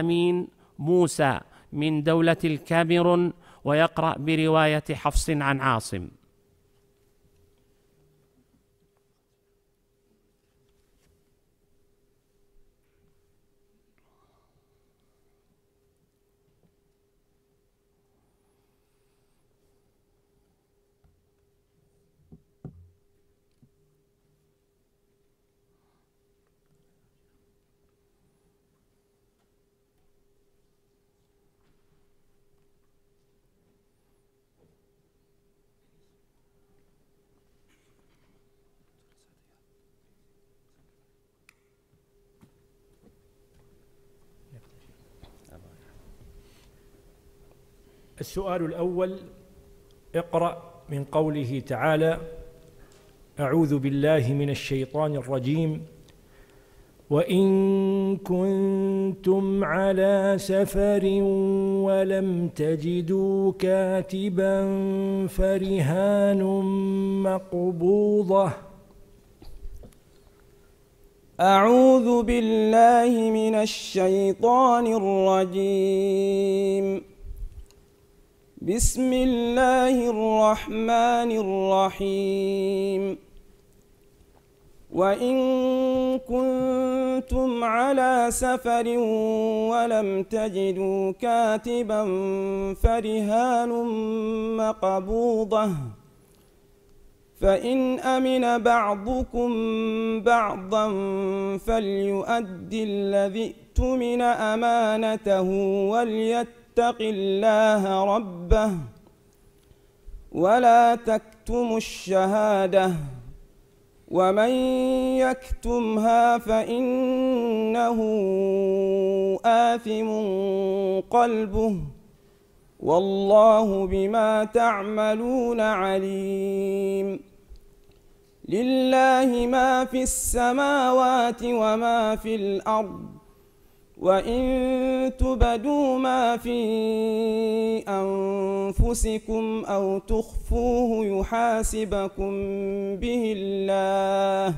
أمين موسى من دولة الكاميرون ويقرأ برواية حفص عن عاصم السؤال الأول اقرأ من قوله تعالى أعوذ بالله من الشيطان الرجيم وإن كنتم على سفر ولم تجدوا كاتبا فرهان مقبوضة أعوذ بالله من الشيطان الرجيم بسم الله الرحمن الرحيم وإن كنتم على سفر ولم تجدوا كاتبا فرهان مقبوضة فإن أمن بعضكم بعضا فليؤدي الذي ائتمن أمانته وليتقي يتق الله ربه ولا تكتم الشهادة ومن يكتمها فإنه آثم قلبه والله بما تعملون عليم لله ما في السماوات وما في الأرض وإن تبدوا ما في أنفسكم أو تخفوه يحاسبكم به الله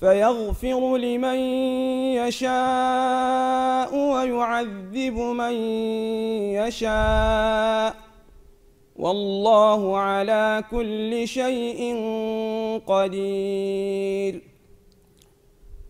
فيغفر لمن يشاء ويعذب من يشاء والله على كل شيء قدير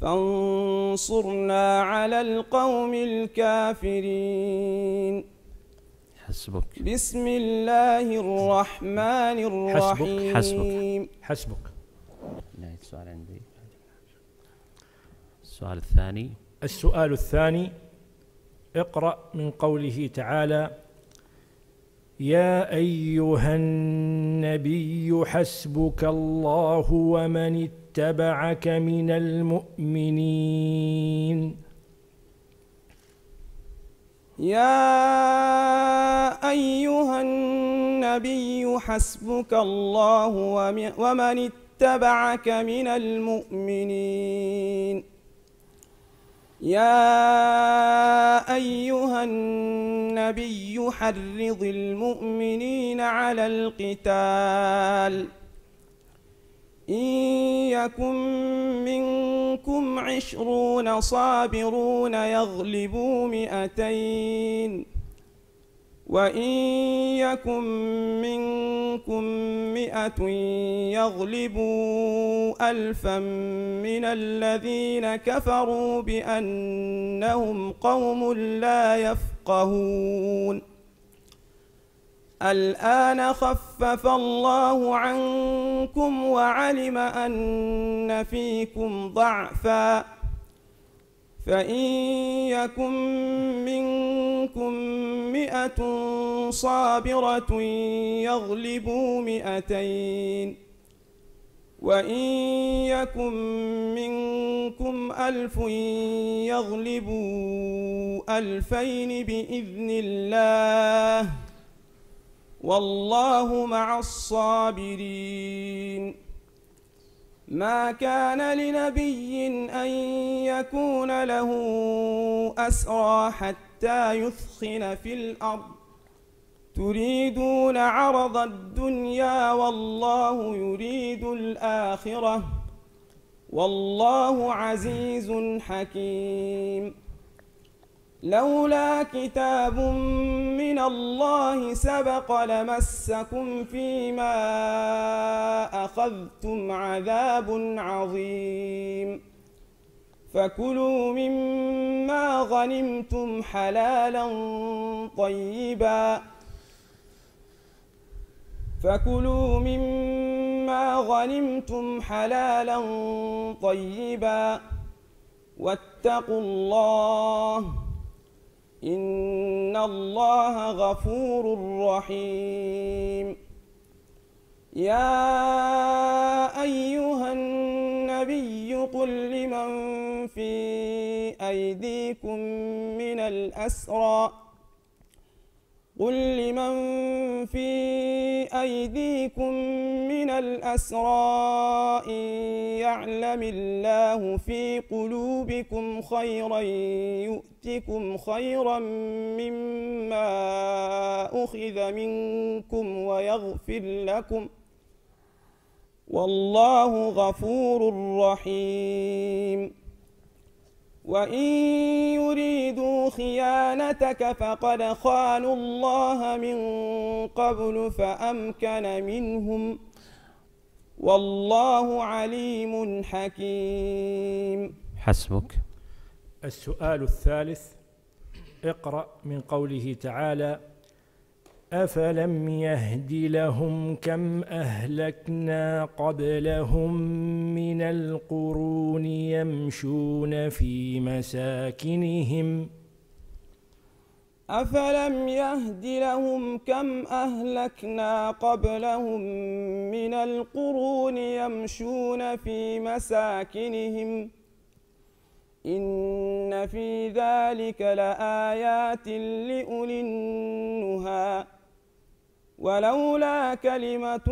فانصرنا على القوم الكافرين حسبك بسم الله الرحمن الرحيم حسبك حسبك حسبك السؤال عندي السؤال الثاني السؤال الثاني اقرأ من قوله تعالى يا أيها النبي حسبك الله ومن اتبعك اتبعك من المؤمنين يا أيها النبي حسبك الله ومن اتبعك من المؤمنين يا أيها النبي حرض المؤمنين على القتال إن يكن منكم عشرون صابرون يغلبوا مئتين وإن يكن منكم مئة يغلبوا ألفا من الذين كفروا بأنهم قوم لا يفقهون الآن خفف الله عنكم وعلم أن فيكم ضعفا فإن يكن منكم مئة صابرة يغلبوا مئتين وإن يكن منكم ألف يغلبوا ألفين بإذن الله والله مع الصابرين ما كان لنبي أن يكون له أسرى حتى يثخن في الأرض تريدون عرض الدنيا والله يريد الآخرة والله عزيز حكيم لولا كتاب من الله سبق لمسكم فيما أخذتم عذاب عظيم فكلوا مما غنمتم حلالا طيبا فكلوا مما غنمتم حلالا طيبا واتقوا الله إن الله غفور رحيم يا أيها النبي قل لمن في أيديكم من الأسرى قل لمن في أيديكم من الأسرى إن يعلم الله في قلوبكم خيرا يؤتكم خيرا مما أخذ منكم ويغفر لكم والله غفور رحيم وإن يريدوا خيانتك فقد خانوا الله من قبل فأمكن منهم والله عليم حكيم حسبك السؤال الثالث اقرأ من قوله تعالى أفلم يهد لهم كم أهلكنا قبلهم من القرون يمشون في مساكنهم أفلم يهد لهم كم أهلكنا قبلهم من القرون يمشون في مساكنهم إن في ذلك لآيات لأولي النهي ولولا كلمة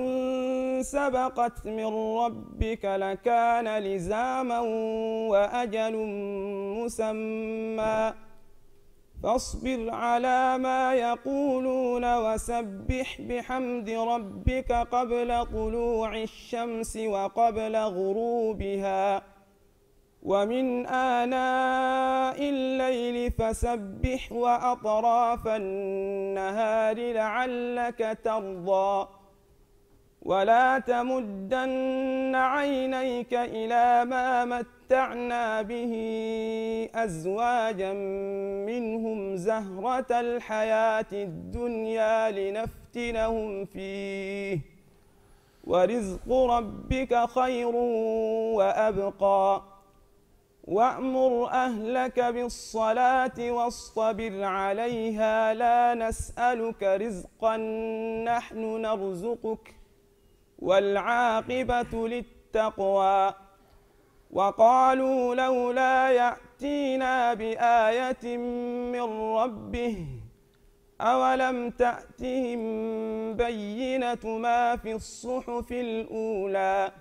سبقت من ربك لكان لزاما وأجل مسمى فاصبر على ما يقولون وسبح بحمد ربك قبل طلوع الشمس وقبل غروبها ومن آناء الليل فسبح وأطراف النهار لعلك ترضى ولا تمدن عينيك إلى ما متعنا به أزواجا منهم زهرة الحياة الدنيا لنفتنهم فيه ورزق ربك خير وأبقى وأمر أهلك بالصلاة واصطبر عليها لا نسألك رزقا نحن نرزقك والعاقبة للتقوى وقالوا لولا يأتينا بآية من ربه أولم تأتهم بينة ما في الصحف الأولى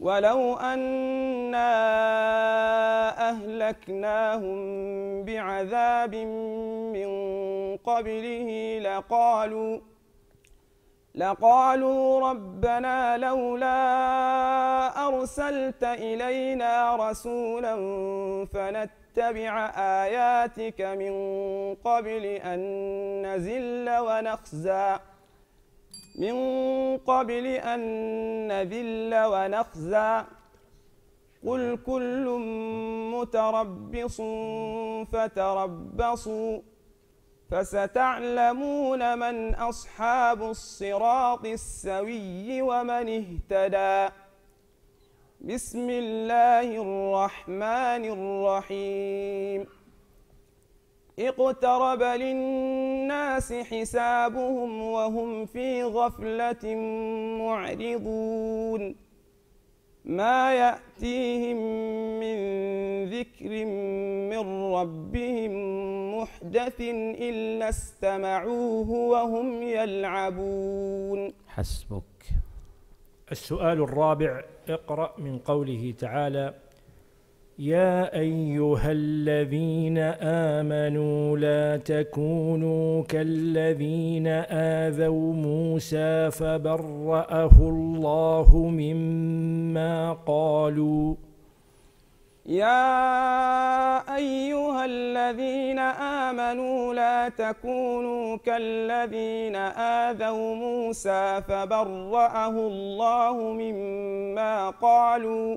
ولو أنا أهلكناهم بعذاب من قبله لقالوا لقالوا ربنا لولا أرسلت إلينا رسولا فنتبع آياتك من قبل أن نزل ونخزي من قبل أن نذل ونخزى قل كل متربص فتربصوا فستعلمون من أصحاب الصراط السوي ومن اهتدى بسم الله الرحمن الرحيم اقترب للناس حسابهم وهم في غفلة معرضون ما يأتيهم من ذكر من ربهم محدث إلا استمعوه وهم يلعبون حسبك السؤال الرابع اقرأ من قوله تعالى يا ايها الذين امنوا لا تكونوا كالذين اذوا موسى فبرأه الله مما قالوا يا ايها الذين امنوا لا تكونوا كالذين اذوا موسى فبرأه الله مما قالوا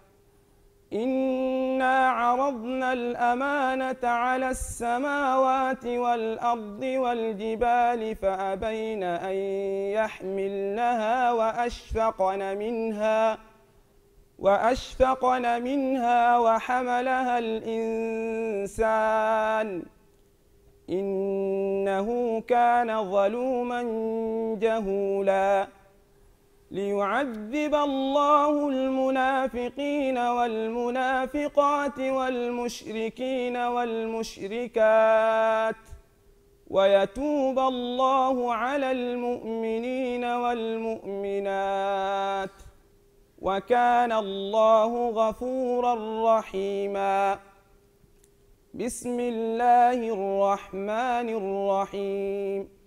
إنا عرضنا الأمانة على السماوات والأرض والجبال فأبين أن يحملنها وأشفقن منها وأشفقن منها وحملها الإنسان إنه كان ظلوما جهولاً ليعذب الله المنافقين والمنافقات والمشركين والمشركات ويتوب الله على المؤمنين والمؤمنات وكان الله غفورا رحيما بسم الله الرحمن الرحيم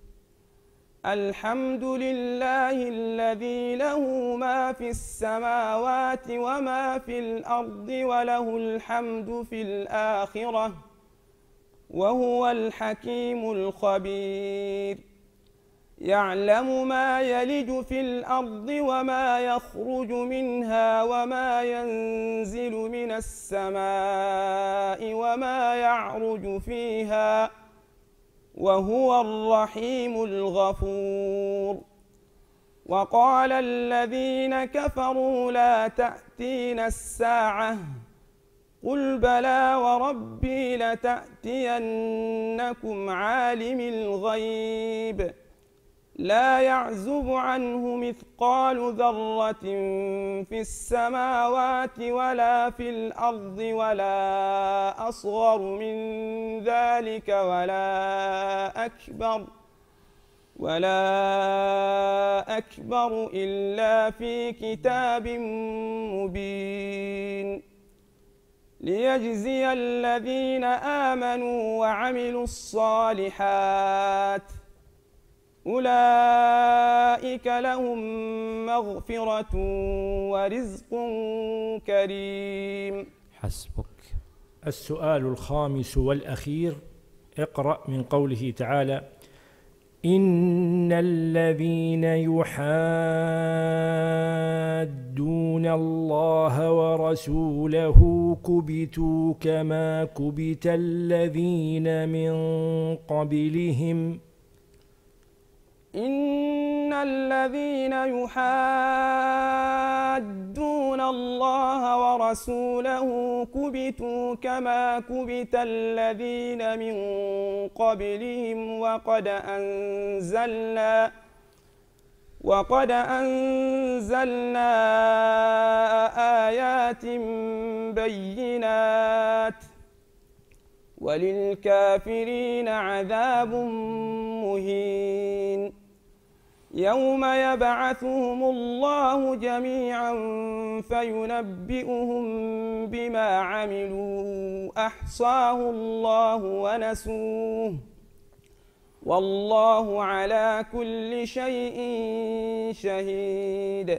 الحمد لله الذي له ما في السماوات وما في الأرض وله الحمد في الآخرة وهو الحكيم الخبير يعلم ما يلج في الأرض وما يخرج منها وما ينزل من السماء وما يعرج فيها ۖ وهو الرحيم الغفور وقال الذين كفروا لا تأتين الساعة قل بلى وربي لتأتينكم عالم الغيب لا يعزب عنه مثقال ذرة في السماوات ولا في الأرض ولا أصغر من ذلك ولا أكبر ولا أكبر إلا في كتاب مبين ليجزي الذين آمنوا وعملوا الصالحات ۖ أولئك لهم مغفرة ورزق كريم حسبك السؤال الخامس والأخير اقرأ من قوله تعالى إن الذين يحادون الله ورسوله كبتوا كما كبت الذين من قبلهم ۖ إن الذين يحادون الله ورسوله كبتوا كما كبت الذين من قبلهم وقد أنزلنا وقد أنزلنا آيات بينات وللكافرين عذاب مهين يوم يبعثهم الله جميعا فينبئهم بما عملوا احصاه الله ونسوه والله على كل شيء شهيد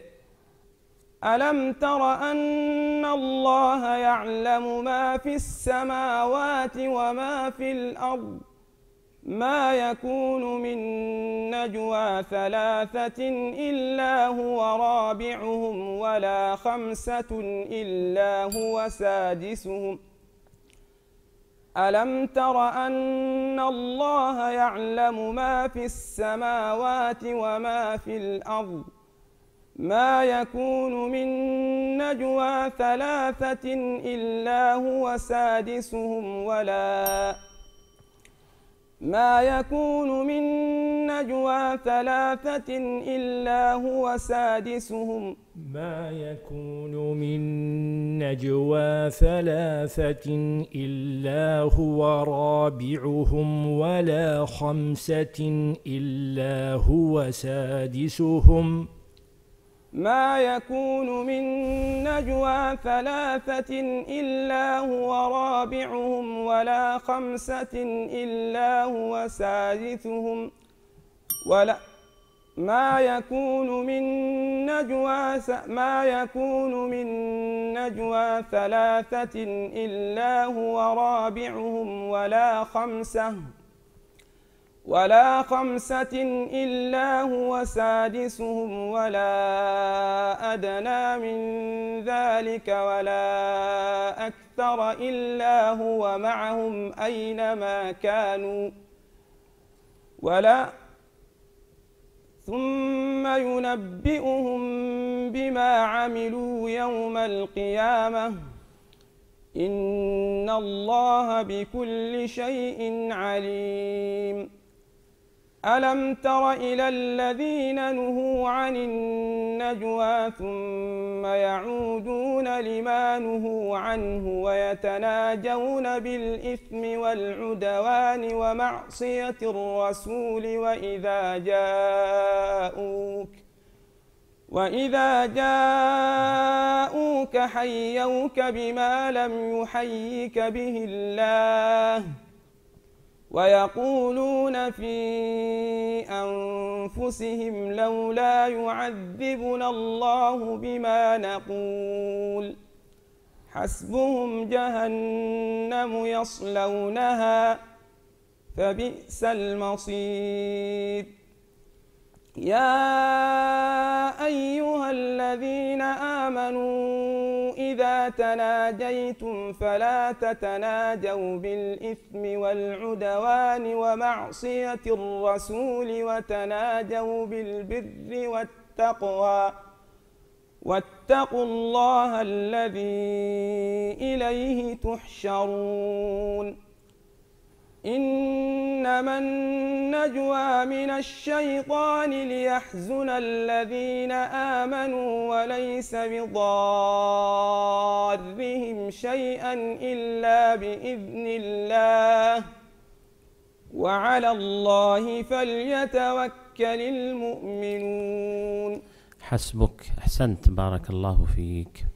الم تر ان الله يعلم ما في السماوات وما في الارض ما يكون من نجوى ثلاثة إلا هو رابعهم ولا خمسة إلا هو سادسهم ألم تر أن الله يعلم ما في السماوات وما في الأرض ما يكون من نجوى ثلاثة إلا هو سادسهم ولا ما يكون من نجوى ثلاثة إلا هو سادسهم ما يكون من نجوى ثلاثة إلا هو رابعهم ولا خمسة إلا هو سادسهم ما يكون من نجوى ثلاثة إلا هو رابعهم ولا خمسة إلا هو سادسهم ولا ما يكون من نجوى ما يكون من نجوى ثلاثة إلا هو رابعهم ولا خمسة ولا خمسة إلا هو سادسهم ولا أدنى من ذلك ولا أكثر إلا هو معهم أينما كانوا ولا ثم ينبئهم بما عملوا يوم القيامة إن الله بكل شيء عليم ألم تر إلى الذين نهوا عن النجوى ثم يعودون لما نهوا عنه ويتناجون بالإثم والعدوان ومعصية الرسول وإذا جاءوك وإذا جاءوك حيوك بما لم يحيك به الله ۖ ويقولون في أنفسهم لولا يعذبنا الله بما نقول حسبهم جهنم يصلونها فبئس المصير يا أيها الذين آمنوا إذا تناجيتم فلا تتناجوا بالإثم والعدوان ومعصية الرسول وتناجوا بالبر والتقوى واتقوا الله الذي إليه تحشرون إنما النجوى من الشيطان ليحزن الذين آمنوا وليس بضارهم شيئا إلا بإذن الله وعلى الله فليتوكل المؤمنون حسبك أحسنت بارك الله فيك